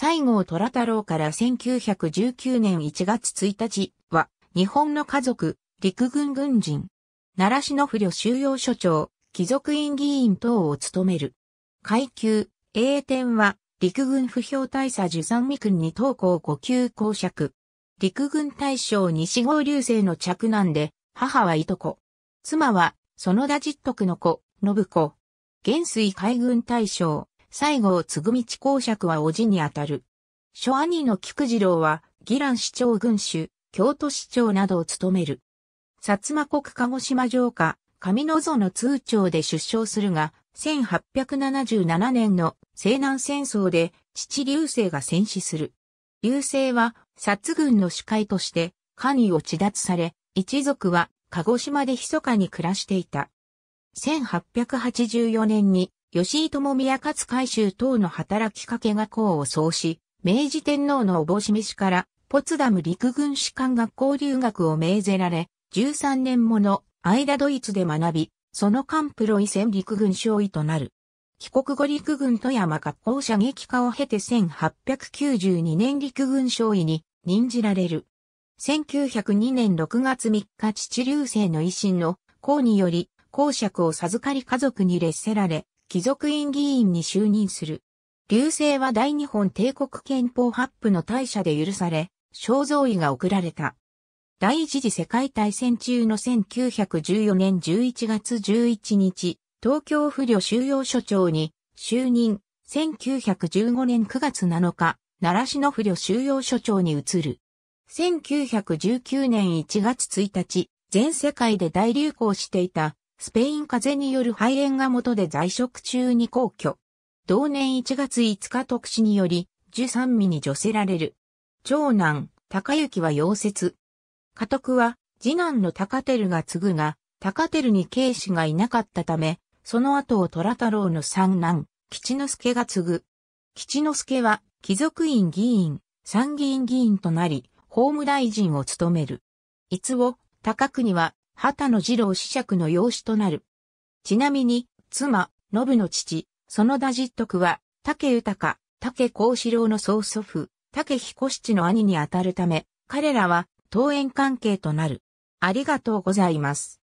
西郷虎太郎から1919年1月1日は、日本の家族、陸軍軍人、奈良市の不慮収容所長、貴族院議員等を務める。階級、A 点は、陸軍不評大佐受三未君に投稿5級公爵。陸軍大将西郷流星の嫡男で、母はいとこ。妻は、園田実徳の子、信子。元帥海軍大将、西郷つぐみ公爵は叔父にあたる。諸兄の菊次郎は、ギラン市長軍主、京都市長などを務める。薩摩国鹿児島城下、上野園通庁で出生するが、1877年の西南戦争で父流星が戦死する。流星は、薩軍の主会として、官位を地脱され、一族は鹿児島で密かに暮らしていた。1884年に吉井智美勝海舟等の働きかけが功を奏し、明治天皇のおぼしめしから、ポツダム陸軍士官学校留学を命ぜられ、13年もの間ドイツで学び、その間プロイセン陸軍少尉となる。帰国後陸軍富山学校射撃化を経て1892年陸軍少尉に任じられる。1902年6月3日父流星の維新の功により、公爵を授かり家族に列せられ、貴族院議員に就任する。流星は大日本帝国憲法発布の大社で許され、肖像位が贈られた。第一次世界大戦中の1914年11月11日、東京不慮収容所長に就任、1915年9月7日、奈良市の不慮収容所長に移る。1919年1月1日、全世界で大流行していたスペイン風邪による肺炎が元で在職中に皇居。同年1月5日特使により、十三味に除せられる。長男、高行は溶接。家督は、次男の高照が継ぐが、高照に警子がいなかったため、その後を虎太郎の三男、吉之助が継ぐ。吉之助は、貴族院議員、参議院議員となり、法務大臣を務める。いつを、高国は、畑野二郎子爵の養子となる。ちなみに、妻、信の父、園田実徳は、竹豊、竹幸四郎の曽祖父、竹彦七の兄にあたるため、彼らは、登園関係となる。ありがとうございます。